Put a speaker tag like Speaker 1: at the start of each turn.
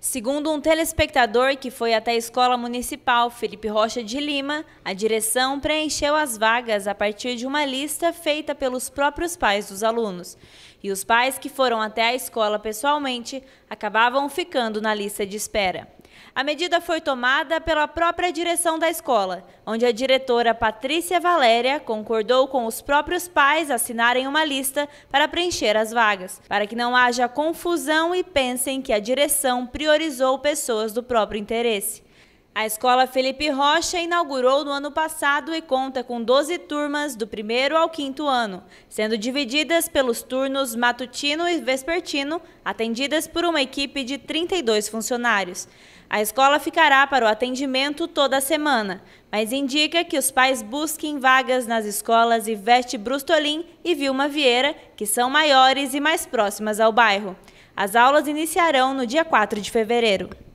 Speaker 1: Segundo um telespectador que foi até a escola municipal Felipe Rocha de Lima, a direção preencheu as vagas a partir de uma lista feita pelos próprios pais dos alunos. E os pais que foram até a escola pessoalmente acabavam ficando na lista de espera. A medida foi tomada pela própria direção da escola, onde a diretora Patrícia Valéria concordou com os próprios pais assinarem uma lista para preencher as vagas, para que não haja confusão e pensem que a direção priorizou pessoas do próprio interesse. A escola Felipe Rocha inaugurou no ano passado e conta com 12 turmas do primeiro ao quinto ano, sendo divididas pelos turnos matutino e vespertino, atendidas por uma equipe de 32 funcionários. A escola ficará para o atendimento toda semana, mas indica que os pais busquem vagas nas escolas Ivete Brustolin e Vilma Vieira, que são maiores e mais próximas ao bairro. As aulas iniciarão no dia 4 de fevereiro.